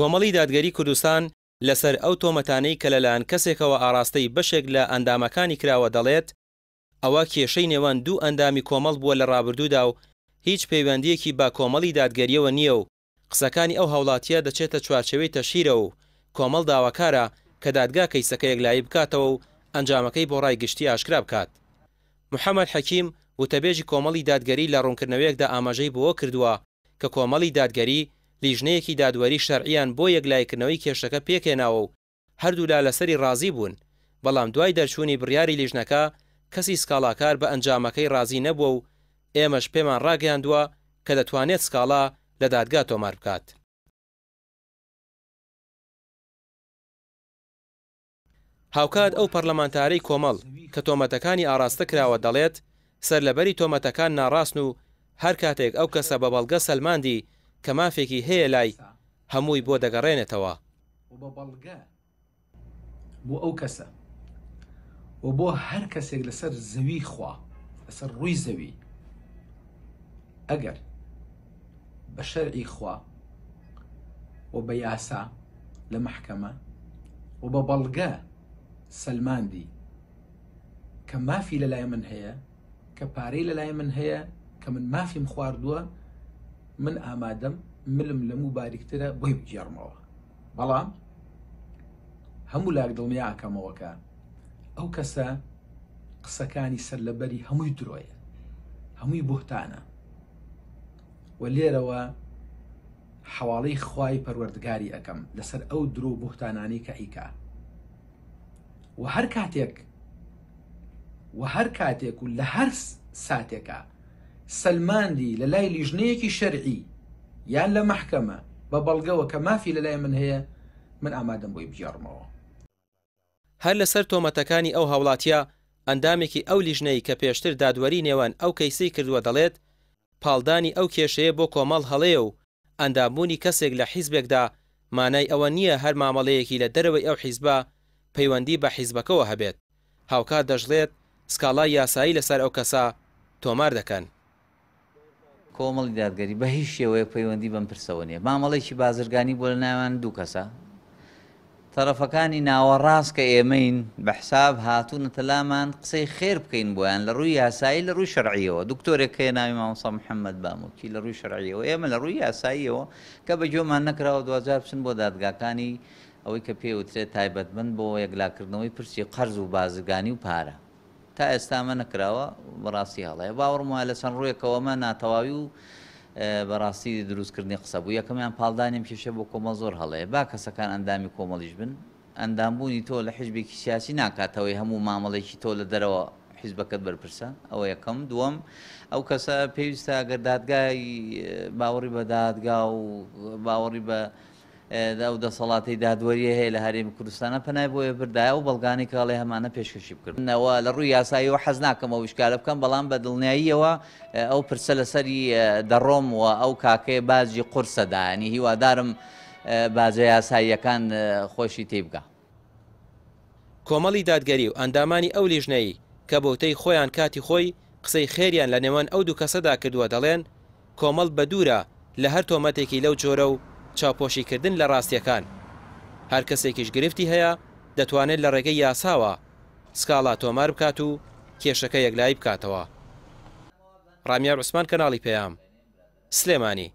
کۆمەڵی دادگەری کوردستان لەسەر ئەو تۆمەتانەی کە لەلاەن کەسێکەوە ئاراستەی بەشێک لە ئەندامەکانی کراوە دەڵێت ئەوە کێشەی نێوان دوو ئەندامی کۆمەڵ بووە لە ڕابردوودا و هیچ پەیوەندیەکی با کۆمەڵی دادگەریەوە نییە و قسەکانی ئەو هاوڵاتیە دەچێتە چوارچەوەی تەشیرە و کۆمەڵ داواکارە کە دادگا کەیسەکە یەکلایی بکاتەوە و ئەنجامەکەی بۆ ڕای گشتی ئاشکرا بکات محەممەد حەکیم وتەبێژی کۆمەڵی دادگەری لە ڕوونکردنەوەیەکدا ئاماژەی بۆەوە کردووە کە کۆمەڵی دادگەری لیژنەیەکی دادوەری شەرعیان بۆ یەکلایکردنەوەی کێشەکە پێکێناوە و هەردوولا لەسەری ڕازی بوون بەڵام دوای دەرچوونی بریاری لیژنەکە کەسی سکاڵاکار بە ئەنجامەکەی ڕازی نەبووە و ئێمەش پێمان ڕاگەاندووە کە دەتوانێت سکاڵا لە دادگا تۆمار بکات. هاوکات ئەو پەرلەمانتارەی کۆمەڵ کە تۆمەتەکانی ئاراستە کراوە دەڵێت سەر لەبەری تۆمەتەکان ناڕاستن و هەر کاتێک ئەو کەسە بە بەڵگە سەلماندی کە مافێکی هەیە لای هەمووی بۆ دەگەڕێنێتەوە بۆ ئەو کەسە و بۆ هەر کەسێک لەسەر زەوی خوا لەسەر ڕووی زەوی ئەگەر بە شەرعی خوا و بە یاسا لە محکەمە و بە بەڵگە سلماندی کە مافی لەلای من هەیە کە پارەی لەلای من هەیە کە من مافیم خواردووە من ئامادەم ملم لە مبارکترە بۆی بگێڕمەوە بەڵام هەموو لاک دڵنیا ئاکەمەوەکە ئەو کەسە قسەکانی سەر لەبەری هەمووی درۆیە هەمووی بۆتانە و لێرەوە حواڵەی خوای پەروەردگاری ئەەکەم لەسەر ئەو درۆ بۆتانانی کە ئیکا و هەر کاتێک و هەر کاتێک و لە هەر ساتێکە سلماندی لە لای لیژنەیەکی شەرعی یان لە محکەمە بە بەڵگەوە کە مافی لەلای من هەیە من ئامادەم بۆی بژارمەوە هەر لەسەر تۆمەتەکانی ئەو هاوڵاتیا ئەندامێکی ئەو لیژنەی کە پێشتر دادوەری نێوان ئەو کەیسی کردووە دەڵێت پاڵدانی ئەو کێشەیە بۆ کۆمەڵ هەڵەیە و ئەندامبوونی کەسێک لە حیزبێکدا مانای ئەوە نییە هەر مامەڵەیەکی لە دەرەوەی ئەو حیزبا پەیوەندی بە حیزبەکەەوە هەبێت هاوکات دەژڵێت سکاڵای یاسایی لەسەر ئەو کەسا تۆمار دەکەن کۆمەڵی دادگەری بە هیچ شێوەیە پەیوەندی بەم پرسەوە نیە مامەڵێکی بازرگانی بۆ لە ناوان دوو کەسە تەرەفەکانی ناوەڕاست کە ئێمەین بە حساب هاتوونەتە لامان قسەی خێر بکەین بۆیان لە ڕووی یاسایی لە ڕووی شەرعیەوە دکتۆرێک کە ناوی مامۆسا محەممەد باموکی لە ڕووی شەرعیەوە ئێمە لە ڕووی یاساییەوە کە بە جۆمان نەکراوە دوزار بچن بۆ دادگاکانی ئەوەی کە پێوترێت تایبەت بن بۆ یەکلاکردنەوەی پرسی قەرز و بازرگانی و پارە تا ئێستامە نەکراوە بەڕاستی هەڵەیە باوەڕمە لە چەند ڕوویەکەوەمە ناتەواوی و بەڕاستی دروستکردنی قسە بوو یەکەمیان پالدانیم کێشە بۆ کۆمە زۆر هەڵەیە با کەسەکان ئەندامی کۆمەڵیش بن ئەندامبوونی تۆ لە حیزبێکی سیاسی ناکاتەوەی هەموو مامەڵێکی تۆ لە دەرەوە حیزبەکەت بەرپرسە ئەوە یەکەم دووەم ئەو کەسە پێویستە گەردادگای باوەڕی بە دادگا و باوەڕی بە دا و دەسەڵاتی دادوەریە هەیە لە هەرێم کوردستانە پەنای بۆیە بردایە و بەڵگانی کاڵی هەمانە پێشکەشی بکردنەوە لە ڕووی یاساییەوە حەز ناکەمەوە وشکارە بکەم بەڵام بە دڵنیاییەوە ئەو پرسە لەسەری دەڕۆم و ئەو کاکەیە بازی قرسەدانی هیوادارم بازە یاساییەکان خۆشی تێبگە. کۆمەڵی دادگەری و ئەندامانی ئەو لیژنەی کە بەوتەی خۆیان کاتی خۆی قسەی خێریان لە نێوان ئەو دوو کەسەدا کردووە دەڵێن کۆمەڵ بەدورە لە هەر تۆمەتێکی لەو جۆرە و چاپۆشیکردن لە ڕاستیەکان هەر کەسێکیش گرفتی هەیە دەتوانێت لە ڕێگەی یاساوە سکاڵا تۆمار بکات و کێشەکە یەکلای بکاتەوە ڕامیار عوسمان کەناڵی پێیام سلێمانی